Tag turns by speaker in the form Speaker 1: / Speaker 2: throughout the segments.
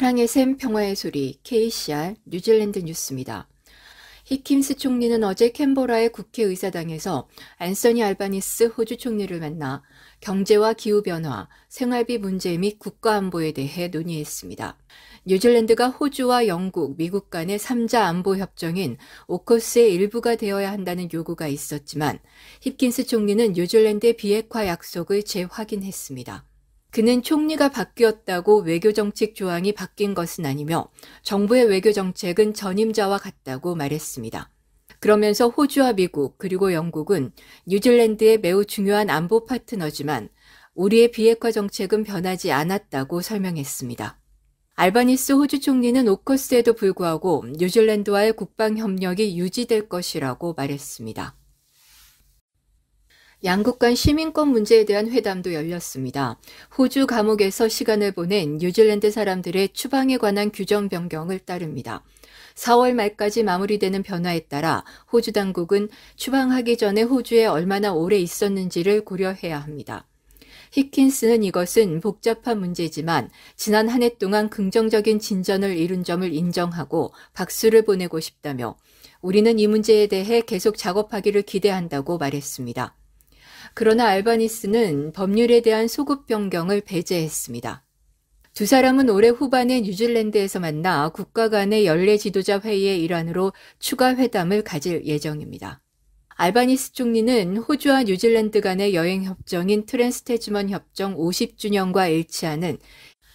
Speaker 1: 사랑의 샘 평화의 소리 KCR 뉴질랜드 뉴스입니다. 히킴스 총리는 어제 캔버라의 국회의사당에서 앤서니 알바니스 호주 총리를 만나 경제와 기후변화, 생활비 문제 및 국가안보에 대해 논의했습니다. 뉴질랜드가 호주와 영국, 미국 간의 3자 안보 협정인 오커스의 일부가 되어야 한다는 요구가 있었지만 힙킨스 총리는 뉴질랜드의 비핵화 약속을 재확인했습니다. 그는 총리가 바뀌었다고 외교정책 조항이 바뀐 것은 아니며 정부의 외교정책은 전임자와 같다고 말했습니다. 그러면서 호주와 미국 그리고 영국은 뉴질랜드의 매우 중요한 안보 파트너지만 우리의 비핵화 정책은 변하지 않았다고 설명했습니다. 알바니스 호주 총리는 오커스에도 불구하고 뉴질랜드와의 국방 협력이 유지될 것이라고 말했습니다. 양국 간 시민권 문제에 대한 회담도 열렸습니다. 호주 감옥에서 시간을 보낸 뉴질랜드 사람들의 추방에 관한 규정 변경을 따릅니다. 4월 말까지 마무리되는 변화에 따라 호주 당국은 추방하기 전에 호주에 얼마나 오래 있었는지를 고려해야 합니다. 히킨스는 이것은 복잡한 문제지만 지난 한 해 동안 긍정적인 진전을 이룬 점을 인정하고 박수를 보내고 싶다며 우리는 이 문제에 대해 계속 작업하기를 기대한다고 말했습니다. 그러나 알바니스는 법률에 대한 소급 변경을 배제했습니다. 두 사람은 올해 후반에 뉴질랜드에서 만나 국가 간의 연례 지도자 회의의 일환으로 추가 회담을 가질 예정입니다. 알바니스 총리는 호주와 뉴질랜드 간의 여행 협정인 트랜스테즈먼 협정 50주년과 일치하는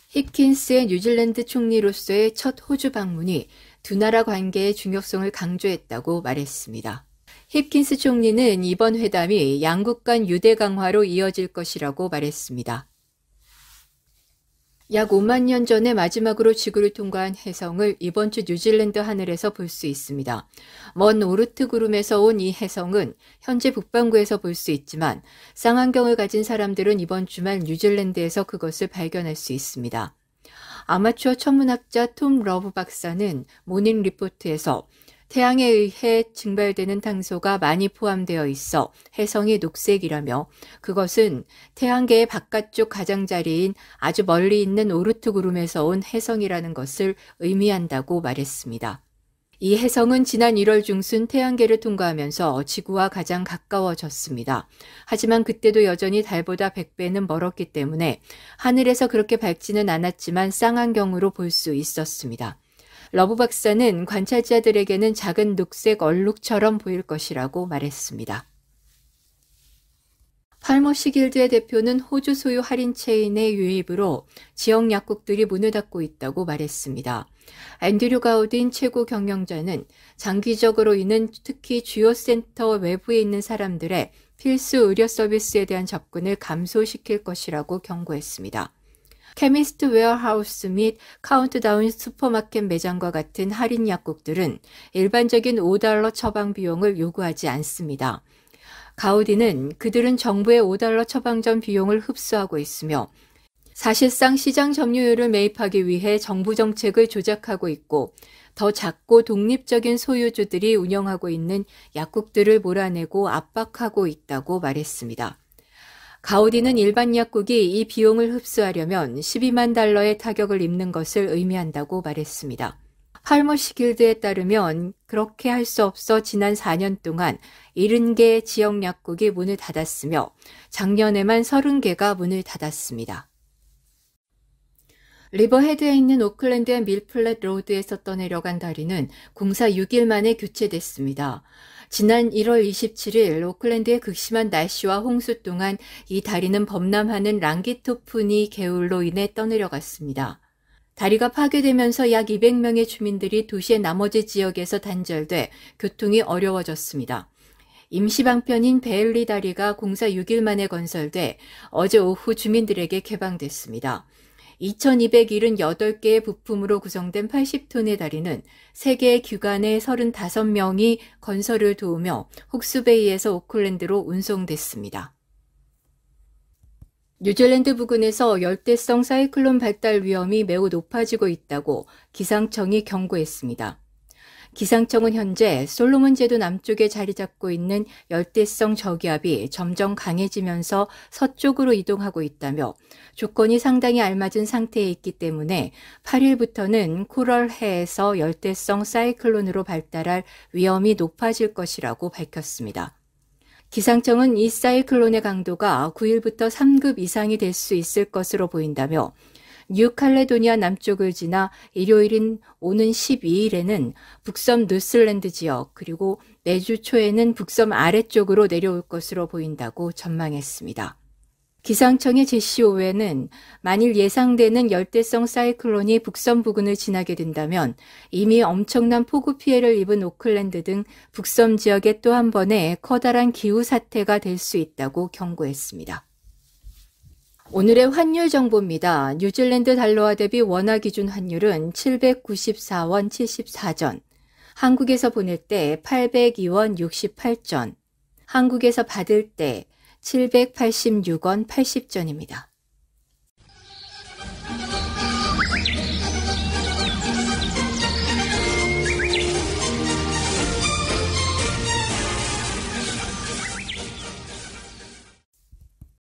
Speaker 1: 히킨스의 뉴질랜드 총리로서의 첫 호주 방문이 두 나라 관계의 중요성을 강조했다고 말했습니다. 힙킨스 총리는 이번 회담이 양국 간 유대 강화로 이어질 것이라고 말했습니다. 약 5만 년 전에 마지막으로 지구를 통과한 혜성을 이번 주 뉴질랜드 하늘에서 볼 수 있습니다. 먼 오르트 구름에서 온 이 혜성은 현재 북반구에서 볼 수 있지만 쌍안경을 가진 사람들은 이번 주말 뉴질랜드에서 그것을 발견할 수 있습니다. 아마추어 천문학자 톰 러브 박사는 모닝 리포트에서 태양에 의해 증발되는 탄소가 많이 포함되어 있어 혜성이 녹색이라며 그것은 태양계의 바깥쪽 가장자리인 아주 멀리 있는 오르트 구름에서 온혜성이라는 것을 의미한다고 말했습니다. 이혜성은 지난 1월 중순 태양계를 통과하면서 지구와 가장 가까워졌습니다. 하지만 그때도 여전히 달보다 100배는 멀었기 때문에 하늘에서 그렇게 밝지는 않았지만 쌍안경으로 볼 수 있었습니다. 러브 박사는 관찰자들에게는 작은 녹색 얼룩처럼 보일 것이라고 말했습니다. 팔머시 길드의 대표는 호주 소유 할인 체인의 유입으로 지역 약국들이 문을 닫고 있다고 말했습니다. 앤드류 가우딘 최고 경영자는 장기적으로 이는 특히 주요 센터 외부에 있는 사람들의 필수 의료 서비스에 대한 접근을 감소시킬 것이라고 경고했습니다. 케미스트 웨어하우스 및 카운트다운 슈퍼마켓 매장과 같은 할인 약국들은 일반적인 5달러 처방 비용을 요구하지 않습니다. 가우디는 그들은 정부의 5달러 처방전 비용을 흡수하고 있으며 사실상 시장 점유율을 매입하기 위해 정부 정책을 조작하고 있고 더 작고 독립적인 소유주들이 운영하고 있는 약국들을 몰아내고 압박하고 있다고 말했습니다. 가우디는 일반 약국이 이 비용을 흡수하려면 12만 달러의 타격을 입는 것을 의미한다고 말했습니다. 할머시 길드에 따르면 그렇게 할 수 없어 지난 4년 동안 70개 지역 약국이 문을 닫았으며 작년에만 30개가 문을 닫았습니다. 리버헤드에 있는 오클랜드의 밀플렛 로드에서 떠내려간 다리는 공사 6일 만에 교체됐습니다. 지난 1월 27일 오클랜드의 극심한 날씨와 홍수 동안 이 다리는 범람하는 랑기토푼이 개울로 인해 떠내려갔습니다. 다리가 파괴되면서 약 200명의 주민들이 도시의 나머지 지역에서 단절돼 교통이 어려워졌습니다. 임시방편인 베일리 다리가 공사 6일 만에 건설돼 어제 오후 주민들에게 개방됐습니다. 2278개의 부품으로 구성된 80톤의 다리는 세계 규관의 35명이 건설을 도우며 혹스베이에서 오클랜드로 운송됐습니다. 뉴질랜드 부근에서 열대성 사이클론 발달 위험이 매우 높아지고 있다고 기상청이 경고했습니다. 기상청은 현재 솔로몬 제도 남쪽에 자리 잡고 있는 열대성 저기압이 점점 강해지면서 서쪽으로 이동하고 있다며 조건이 상당히 알맞은 상태에 있기 때문에 8일부터는 코럴해에서 열대성 사이클론으로 발달할 위험이 높아질 것이라고 밝혔습니다. 기상청은 이 사이클론의 강도가 9일부터 3급 이상이 될 수 있을 것으로 보인다며 뉴칼레도니아 남쪽을 지나 일요일인 오는 12일에는 북섬 뉴슬랜드 지역 그리고 내주 초에는 북섬 아래쪽으로 내려올 것으로 보인다고 전망했습니다. 기상청의 제시 5에는 만일 예상되는 열대성 사이클론이 북섬 부근을 지나게 된다면 이미 엄청난 폭우 피해를 입은 오클랜드 등 북섬 지역에 또 한 번의 커다란 기후 사태가 될 수 있다고 경고했습니다. 오늘의 환율 정보입니다. 뉴질랜드 달러와 대비 원화 기준 환율은 794원 74전, 한국에서 보낼 때 802원 68전, 한국에서 받을 때 786원 80전입니다.